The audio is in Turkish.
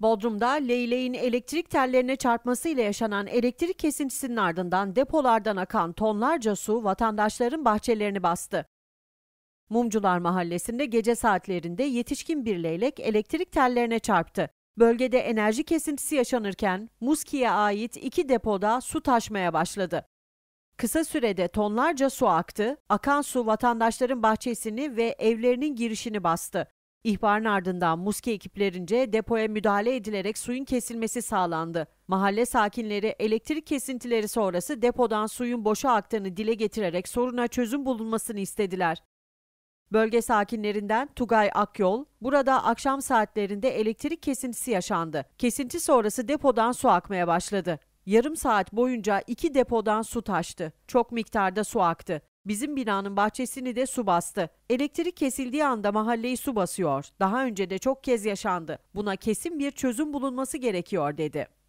Bodrum'da leyleğin elektrik tellerine çarpmasıyla yaşanan elektrik kesintisinin ardından depolardan akan tonlarca su vatandaşların bahçelerini bastı. Mumcular Mahallesi'nde gece saatlerinde yetişkin bir leylek elektrik tellerine çarptı. Bölgede enerji kesintisi yaşanırken Muski'ye ait iki depoda su taşmaya başladı. Kısa sürede tonlarca su aktı, akan su vatandaşların bahçesini ve evlerinin girişini bastı. İhbarın ardından muski ekiplerince depoya müdahale edilerek suyun kesilmesi sağlandı. Mahalle sakinleri elektrik kesintileri sonrası depodan suyun boşa aktığını dile getirerek soruna çözüm bulunmasını istediler. Bölge sakinlerinden Tugay Akyol, burada akşam saatlerinde elektrik kesintisi yaşandı. Kesinti sonrası depodan su akmaya başladı. Yarım saat boyunca iki depodan su taştı. Çok miktarda su aktı. Bizim binanın bahçesini de su bastı. Elektrik kesildiği anda mahalleyi su basıyor. Daha önce de çok kez yaşandı. Buna kesin bir çözüm bulunması gerekiyor dedi.